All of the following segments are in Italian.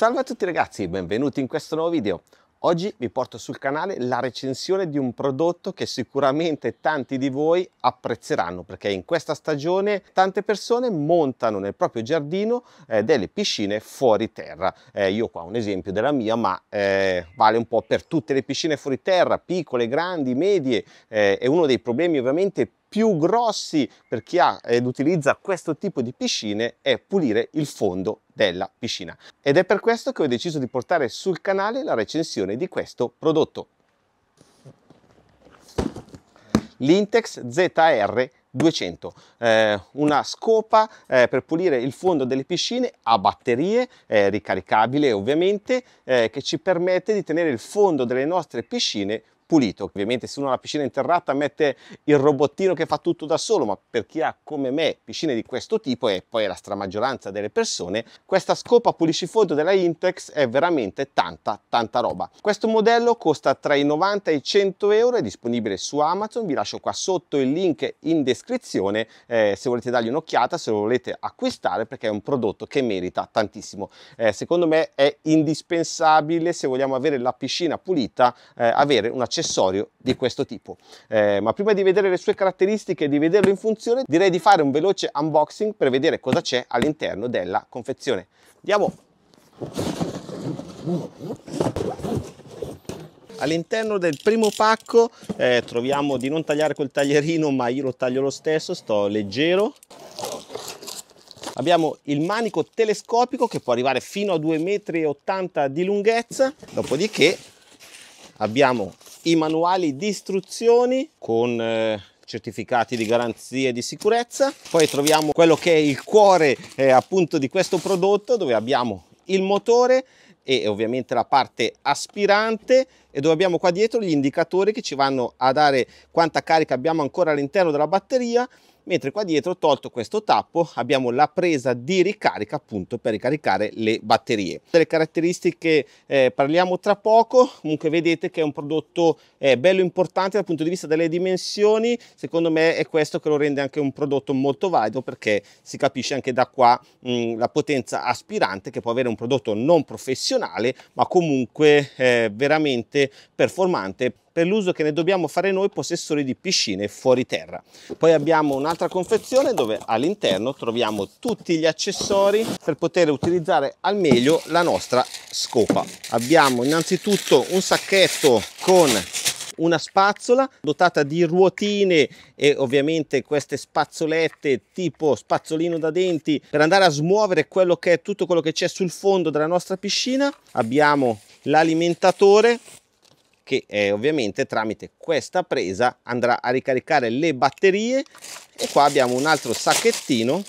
Salve a tutti ragazzi, benvenuti in questo nuovo video. Oggi vi porto sul canale la recensione di un prodotto che sicuramente tanti di voi apprezzeranno perché in questa stagione tante persone montano nel proprio giardino eh, delle piscine fuori terra. Eh, io qua ho un esempio della mia ma eh, vale un po' per tutte le piscine fuori terra, piccole, grandi, medie. è eh, uno dei problemi ovviamente più grossi per chi ha ed utilizza questo tipo di piscine è pulire il fondo della piscina. Ed è per questo che ho deciso di portare sul canale la recensione di questo prodotto. L'Intex ZR 200, eh, una scopa eh, per pulire il fondo delle piscine a batterie, eh, ricaricabile ovviamente, eh, che ci permette di tenere il fondo delle nostre piscine pulito. Ovviamente se uno ha la piscina interrata mette il robottino che fa tutto da solo, ma per chi ha come me piscine di questo tipo e poi la stramaggioranza delle persone, questa scopa pulisci puliscifondo della Intex è veramente tanta tanta roba. Questo modello costa tra i 90 e i 100 euro, è disponibile su Amazon, vi lascio qua sotto il link in descrizione eh, se volete dargli un'occhiata, se lo volete acquistare perché è un prodotto che merita tantissimo. Eh, secondo me è indispensabile se vogliamo avere la piscina pulita eh, avere una accessorio di questo tipo. Eh, ma prima di vedere le sue caratteristiche e di vederlo in funzione, direi di fare un veloce unboxing per vedere cosa c'è all'interno della confezione. Andiamo! All'interno del primo pacco eh, troviamo di non tagliare col taglierino, ma io lo taglio lo stesso, sto leggero. Abbiamo il manico telescopico che può arrivare fino a 2,80 m di lunghezza, dopodiché abbiamo i manuali di istruzioni con eh, certificati di garanzia e di sicurezza. Poi troviamo quello che è il cuore eh, appunto di questo prodotto dove abbiamo il motore e ovviamente la parte aspirante e dove abbiamo qua dietro gli indicatori che ci vanno a dare quanta carica abbiamo ancora all'interno della batteria mentre qua dietro tolto questo tappo abbiamo la presa di ricarica appunto per ricaricare le batterie delle caratteristiche eh, parliamo tra poco comunque vedete che è un prodotto eh, bello importante dal punto di vista delle dimensioni secondo me è questo che lo rende anche un prodotto molto valido perché si capisce anche da qua mh, mm, la potenza aspirante che può avere un prodotto non professionale ma comunque eh, veramente performante per l'uso che ne dobbiamo fare noi possessori di piscine fuori terra. Poi abbiamo un'altra confezione dove all'interno troviamo tutti gli accessori per poter utilizzare al meglio la nostra scopa. Abbiamo innanzitutto un sacchetto con una spazzola dotata di ruotine e ovviamente queste spazzolette tipo spazzolino da denti per andare a smuovere quello che è tutto quello che c'è sul fondo della nostra piscina. Abbiamo l'alimentatore che eh, ovviamente tramite questa presa andrà a ricaricare le batterie e qua abbiamo un altro sacchettino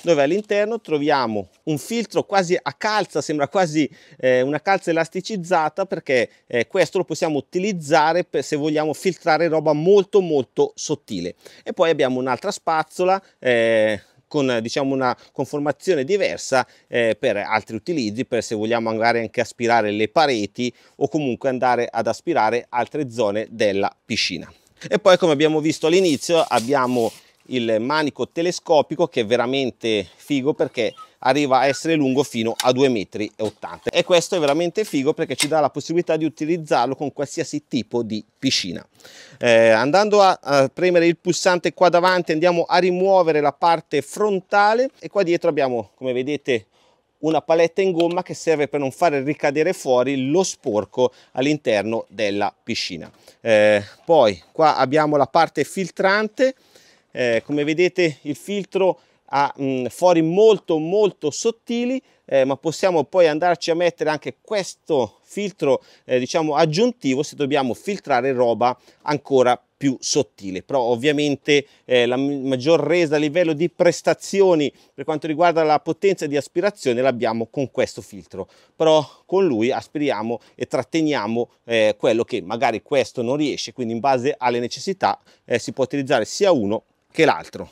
dove all'interno troviamo un filtro quasi a calza, sembra quasi eh, una calza elasticizzata perché eh, questo lo possiamo utilizzare per, se vogliamo filtrare roba molto molto sottile. E poi abbiamo un'altra spazzola eh, con diciamo, una conformazione diversa eh, per altri utilizzi, per se vogliamo andare anche a aspirare le pareti o comunque andare ad aspirare altre zone della piscina. E poi come abbiamo visto all'inizio abbiamo il manico telescopico che è veramente figo perché arriva a essere lungo fino a 2,80 metri. E questo è veramente figo perché ci dà la possibilità di utilizzarlo con qualsiasi tipo di piscina. Eh, andando a, a premere il pulsante qua davanti andiamo a rimuovere la parte frontale e qua dietro abbiamo come vedete una paletta in gomma che serve per non fare ricadere fuori lo sporco all'interno della piscina. Eh, poi qua abbiamo la parte filtrante, eh, come vedete il filtro ha mh, fori molto molto sottili eh, ma possiamo poi andarci a mettere anche questo filtro eh, diciamo aggiuntivo se dobbiamo filtrare roba ancora più sottile però ovviamente eh, la maggior resa a livello di prestazioni per quanto riguarda la potenza di aspirazione l'abbiamo con questo filtro però con lui aspiriamo e tratteniamo eh, quello che magari questo non riesce quindi in base alle necessità eh, si può utilizzare sia uno che l'altro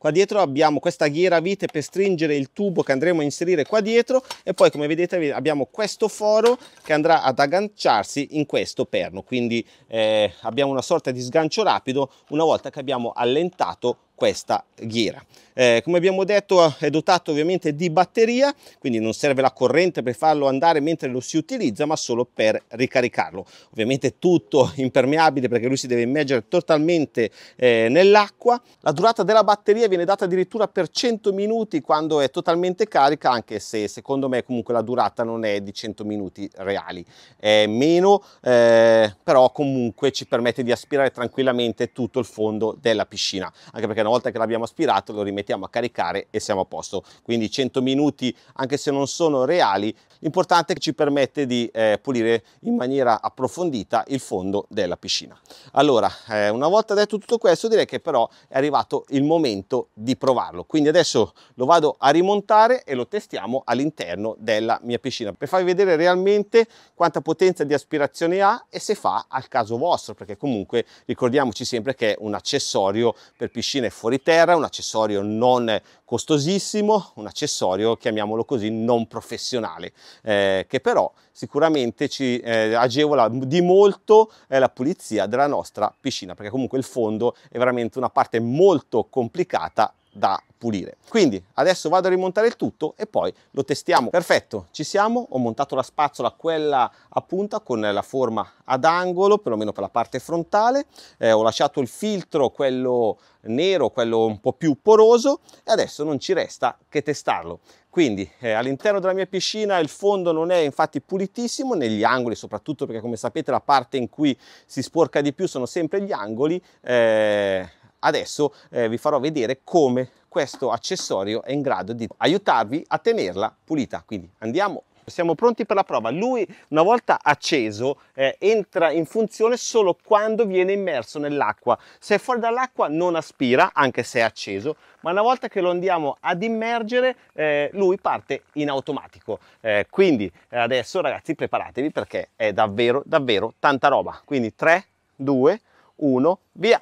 Qua dietro abbiamo questa ghiera vite per stringere il tubo che andremo a inserire qua dietro e poi come vedete abbiamo questo foro che andrà ad agganciarsi in questo perno. Quindi eh, abbiamo una sorta di sgancio rapido una volta che abbiamo allentato questa ghiera. Eh, come abbiamo detto è dotato ovviamente di batteria, quindi non serve la corrente per farlo andare mentre lo si utilizza, ma solo per ricaricarlo. Ovviamente tutto impermeabile perché lui si deve immergere totalmente eh, nell'acqua. La durata della batteria viene data addirittura per 100 minuti quando è totalmente carica, anche se secondo me comunque la durata non è di 100 minuti reali, è meno, eh, però comunque ci permette di aspirare tranquillamente tutto il fondo della piscina, anche perché una una volta che l'abbiamo aspirato lo rimettiamo a caricare e siamo a posto. Quindi 100 minuti, anche se non sono reali, l'importante è che ci permette di eh, pulire in maniera approfondita il fondo della piscina. Allora, eh, una volta detto tutto questo, direi che però è arrivato il momento di provarlo. Quindi adesso lo vado a rimontare e lo testiamo all'interno della mia piscina per farvi vedere realmente quanta potenza di aspirazione ha e se fa al caso vostro, perché comunque ricordiamoci sempre che è un accessorio per piscine fuori terra, un accessorio non costosissimo, un accessorio, chiamiamolo così, non professionale, eh, che però sicuramente ci eh, agevola di molto eh, la pulizia della nostra piscina, perché comunque il fondo è veramente una parte molto complicata da pulire. Quindi adesso vado a rimontare il tutto e poi lo testiamo. Perfetto, ci siamo, ho montato la spazzola quella a punta con la forma ad angolo, perlomeno per la parte frontale, eh, ho lasciato il filtro, quello nero, quello un po' più poroso e adesso non ci resta che testarlo. Quindi eh, all'interno della mia piscina il fondo non è infatti pulitissimo, negli angoli soprattutto perché come sapete la parte in cui si sporca di più sono sempre gli angoli, eh, adesso eh, vi farò vedere come questo accessorio è in grado di aiutarvi a tenerla pulita quindi andiamo siamo pronti per la prova. Lui, una volta acceso, eh, entra in funzione solo quando viene immerso nell'acqua. Se è fuori dall'acqua non aspira, anche se è acceso, ma una volta che lo andiamo ad immergere, eh, lui parte in automatico. Eh, quindi adesso ragazzi preparatevi perché è davvero, davvero tanta roba. Quindi 3, 2, 1, via!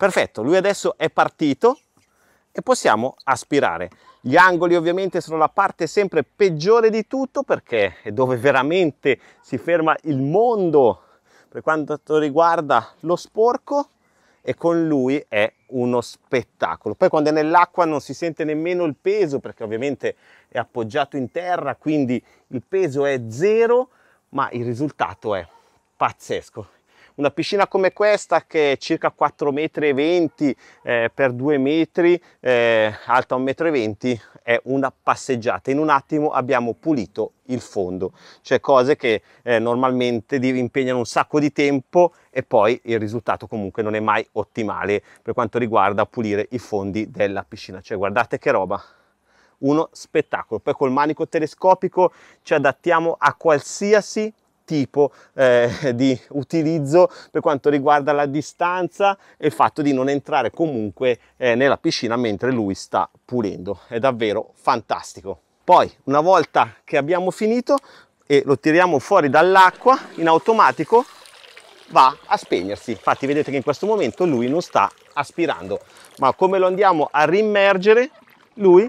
Perfetto, lui adesso è partito e possiamo aspirare. Gli angoli ovviamente sono la parte sempre peggiore di tutto perché è dove veramente si ferma il mondo per quanto riguarda lo sporco e con lui è uno spettacolo. Poi quando è nell'acqua non si sente nemmeno il peso perché ovviamente è appoggiato in terra, quindi il peso è zero, ma il risultato è pazzesco. Una piscina come questa che è circa 4,20 m eh, per 2 metri, eh, alta 1,20 m, è una passeggiata. In un attimo abbiamo pulito il fondo, cioè cose che eh, normalmente impegnano un sacco di tempo e poi il risultato comunque non è mai ottimale per quanto riguarda pulire i fondi della piscina. Cioè guardate che roba! uno spettacolo. Poi col manico telescopico ci adattiamo a qualsiasi tipo eh, di utilizzo per quanto riguarda la distanza e il fatto di non entrare comunque eh, nella piscina mentre lui sta pulendo. È davvero fantastico. Poi una volta che abbiamo finito e lo tiriamo fuori dall'acqua in automatico va a spegnersi. Infatti vedete che in questo momento lui non sta aspirando, ma come lo andiamo a rimmergere, lui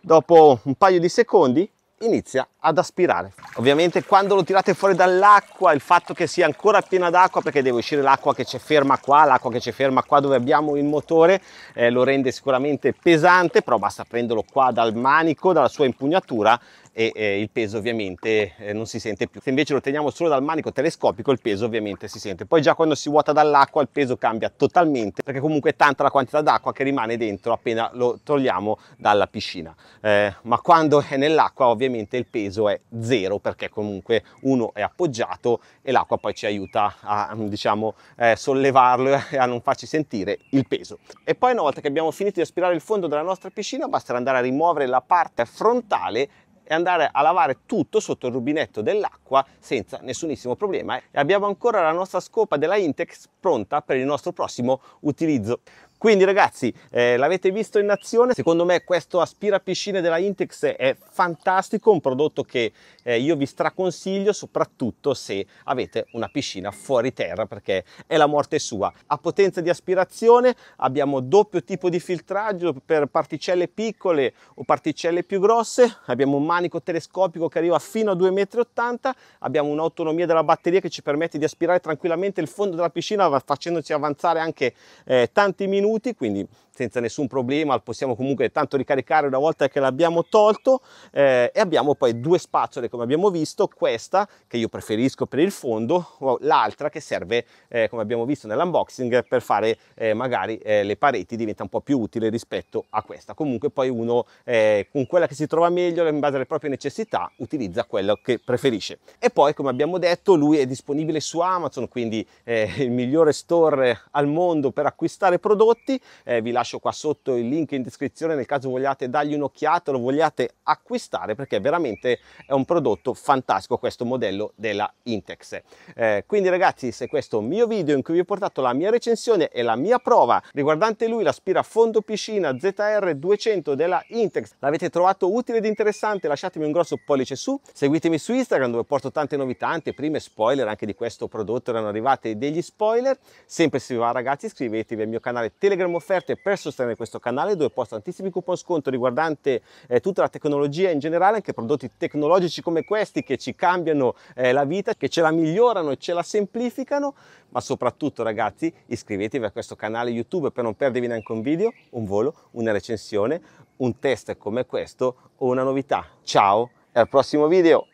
dopo un paio di secondi inizia ad aspirare. Ovviamente quando lo tirate fuori dall'acqua, il fatto che sia ancora piena d'acqua, perché deve uscire l'acqua che c'è ferma qua, l'acqua che c'è ferma qua dove abbiamo il motore, eh, lo rende sicuramente pesante, però basta prenderlo qua dal manico, dalla sua impugnatura e eh, il peso ovviamente eh, non si sente più. Se invece lo teniamo solo dal manico telescopico il peso ovviamente si sente. Poi già quando si vuota dall'acqua il peso cambia totalmente perché comunque è tanta la quantità d'acqua che rimane dentro appena lo togliamo dalla piscina. Eh, ma quando è nell'acqua ovviamente il peso è zero perché comunque uno è appoggiato e l'acqua poi ci aiuta a diciamo eh, sollevarlo e a non farci sentire il peso. E poi una volta che abbiamo finito di aspirare il fondo della nostra piscina basterà andare a rimuovere la parte frontale e andare a lavare tutto sotto il rubinetto dell'acqua senza nessunissimo problema e abbiamo ancora la nostra scopa della Intex pronta per il nostro prossimo utilizzo. Quindi ragazzi, eh, l'avete visto in azione, secondo me questo aspirapiscine della Intex è fantastico, un prodotto che eh, io vi straconsiglio soprattutto se avete una piscina fuori terra perché è la morte sua. A potenza di aspirazione abbiamo doppio tipo di filtraggio per particelle piccole o particelle più grosse, abbiamo un manico telescopico che arriva fino a 2,80 m, abbiamo un'autonomia della batteria che ci permette di aspirare tranquillamente il fondo della piscina facendoci avanzare anche eh, tanti minuti minuti, quindi senza nessun problema, possiamo comunque tanto ricaricare una volta che l'abbiamo tolto eh, e abbiamo poi due spazzole come abbiamo visto, questa che io preferisco per il fondo, l'altra che serve eh, come abbiamo visto nell'unboxing per fare eh, magari eh, le pareti, diventa un po' più utile rispetto a questa, comunque poi uno eh, con quella che si trova meglio in base alle proprie necessità utilizza quello che preferisce e poi come abbiamo detto lui è disponibile su Amazon quindi eh, il migliore store al mondo per acquistare prodotti, vi lascio lascio qua sotto il link in descrizione nel caso vogliate dargli un'occhiata, lo vogliate acquistare perché veramente è un prodotto fantastico questo modello della Intex. Eh, quindi ragazzi se questo mio video in cui vi ho portato la mia recensione e la mia prova riguardante lui l'aspira fondo piscina ZR 200 della Intex l'avete trovato utile ed interessante lasciatemi un grosso pollice su, seguitemi su Instagram dove porto tante novità, anteprime, spoiler anche di questo prodotto erano arrivate degli spoiler, sempre se vi va ragazzi iscrivetevi al mio canale Telegram Offerte per e sostenere questo canale dove posto tantissimi coupon sconto riguardante eh, tutta la tecnologia in generale, anche prodotti tecnologici come questi che ci cambiano eh, la vita, che ce la migliorano e ce la semplificano, ma soprattutto ragazzi iscrivetevi a questo canale YouTube per non perdervi neanche un video, un volo, una recensione, un test come questo o una novità. Ciao e al prossimo video!